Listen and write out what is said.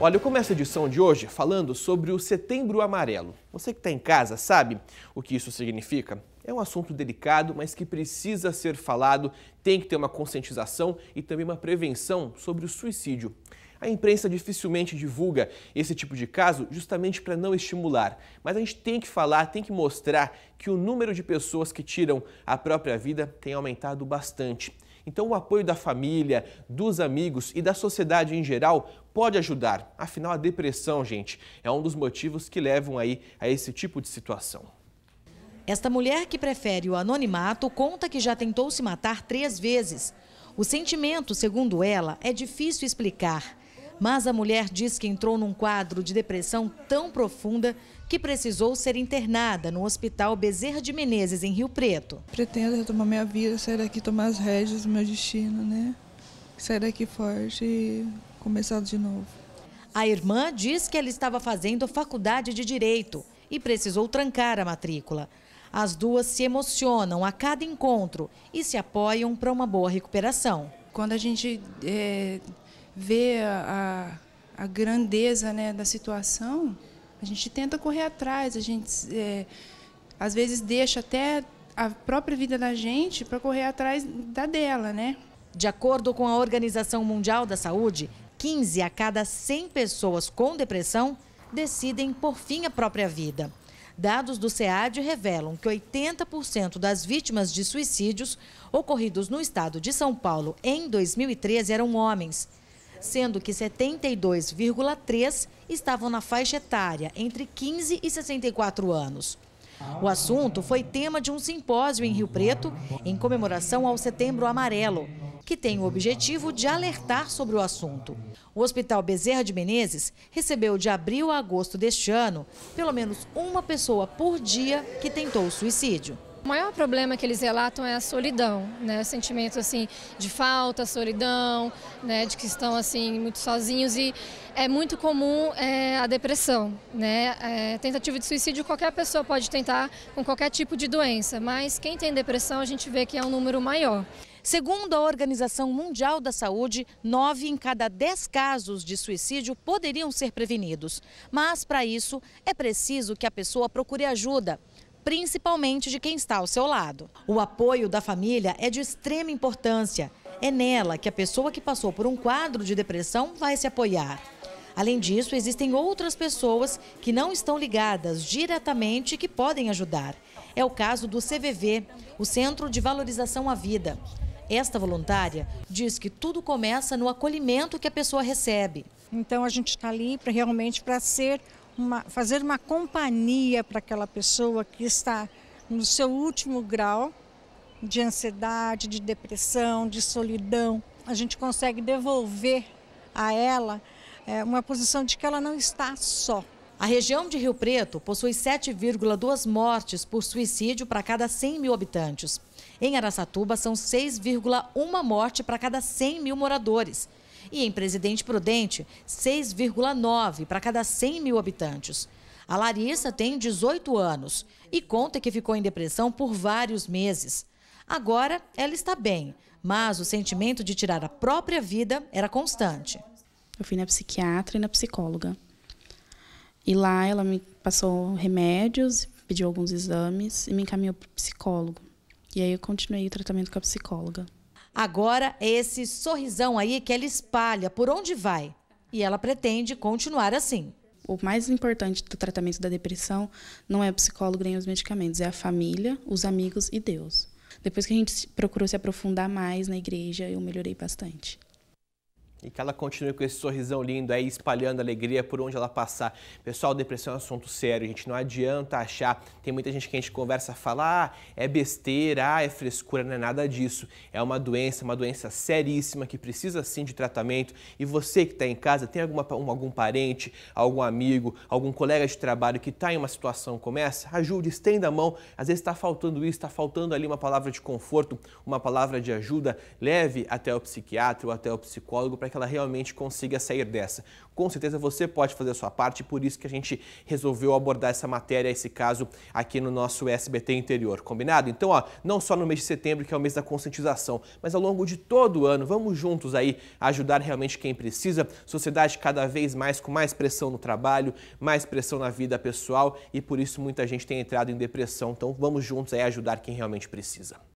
Olha, eu começo a edição de hoje falando sobre o Setembro Amarelo. Você que está em casa sabe o que isso significa? É um assunto delicado, mas que precisa ser falado, tem que ter uma conscientização e também uma prevenção sobre o suicídio. A imprensa dificilmente divulga esse tipo de caso justamente para não estimular, mas a gente tem que falar, tem que mostrar que o número de pessoas que tiram a própria vida tem aumentado bastante. Então, o apoio da família, dos amigos e da sociedade em geral pode ajudar. Afinal, a depressão, gente, é um dos motivos que levam aí a esse tipo de situação. Esta mulher que prefere o anonimato conta que já tentou se matar três vezes. O sentimento, segundo ela, é difícil explicar. Mas a mulher diz que entrou num quadro de depressão tão profunda que precisou ser internada no Hospital Bezerra de Menezes, em Rio Preto. Pretendo retomar minha vida, sair daqui, tomar as rédeas do meu destino, né? Sair daqui forte e começar de novo. A irmã diz que ela estava fazendo faculdade de Direito e precisou trancar a matrícula. As duas se emocionam a cada encontro e se apoiam para uma boa recuperação. Quando a gente é, ver a, a, a grandeza né, da situação, a gente tenta correr atrás, a gente é, às vezes deixa até a própria vida da gente para correr atrás da dela, né? De acordo com a Organização Mundial da Saúde, 15 a cada 100 pessoas com depressão decidem por fim a própria vida. Dados do SEAD revelam que 80% das vítimas de suicídios ocorridos no estado de São Paulo em 2013 eram homens sendo que 72,3% estavam na faixa etária entre 15 e 64 anos. O assunto foi tema de um simpósio em Rio Preto, em comemoração ao Setembro Amarelo, que tem o objetivo de alertar sobre o assunto. O Hospital Bezerra de Menezes recebeu de abril a agosto deste ano, pelo menos uma pessoa por dia que tentou suicídio. O maior problema que eles relatam é a solidão, né? O sentimento assim de falta, solidão, né? De que estão assim muito sozinhos e é muito comum é, a depressão, né? É, tentativa de suicídio qualquer pessoa pode tentar com qualquer tipo de doença, mas quem tem depressão a gente vê que é um número maior. Segundo a Organização Mundial da Saúde, nove em cada dez casos de suicídio poderiam ser prevenidos. Mas, para isso, é preciso que a pessoa procure ajuda principalmente de quem está ao seu lado. O apoio da família é de extrema importância. É nela que a pessoa que passou por um quadro de depressão vai se apoiar. Além disso, existem outras pessoas que não estão ligadas diretamente que podem ajudar. É o caso do CVV, o Centro de Valorização à Vida. Esta voluntária diz que tudo começa no acolhimento que a pessoa recebe. Então a gente está ali pra, realmente para ser uma, fazer uma companhia para aquela pessoa que está no seu último grau de ansiedade, de depressão, de solidão. A gente consegue devolver a ela é, uma posição de que ela não está só. A região de Rio Preto possui 7,2 mortes por suicídio para cada 100 mil habitantes. Em Araçatuba, são 6,1 morte para cada 100 mil moradores e em Presidente Prudente, 6,9 para cada 100 mil habitantes. A Larissa tem 18 anos e conta que ficou em depressão por vários meses. Agora ela está bem, mas o sentimento de tirar a própria vida era constante. Eu fui na psiquiatra e na psicóloga. E lá ela me passou remédios, pediu alguns exames e me encaminhou para o psicólogo. E aí eu continuei o tratamento com a psicóloga. Agora é esse sorrisão aí que ela espalha por onde vai. E ela pretende continuar assim. O mais importante do tratamento da depressão não é o psicólogo nem os medicamentos, é a família, os amigos e Deus. Depois que a gente procurou se aprofundar mais na igreja, eu melhorei bastante. E que ela continue com esse sorrisão lindo aí, espalhando alegria por onde ela passar. Pessoal, depressão é um assunto sério, a gente não adianta achar. Tem muita gente que a gente conversa fala, ah, é besteira, ah, é frescura, não é nada disso. É uma doença, uma doença seríssima que precisa sim de tratamento. E você que está em casa, tem alguma, algum parente, algum amigo, algum colega de trabalho que está em uma situação como essa? Ajude, estenda a mão. Às vezes está faltando isso, está faltando ali uma palavra de conforto, uma palavra de ajuda. Leve até o psiquiatra ou até o psicólogo para para que ela realmente consiga sair dessa. Com certeza você pode fazer a sua parte, por isso que a gente resolveu abordar essa matéria, esse caso aqui no nosso SBT Interior, combinado? Então, ó, não só no mês de setembro, que é o mês da conscientização, mas ao longo de todo o ano, vamos juntos aí ajudar realmente quem precisa. Sociedade cada vez mais com mais pressão no trabalho, mais pressão na vida pessoal e por isso muita gente tem entrado em depressão. Então, vamos juntos aí ajudar quem realmente precisa.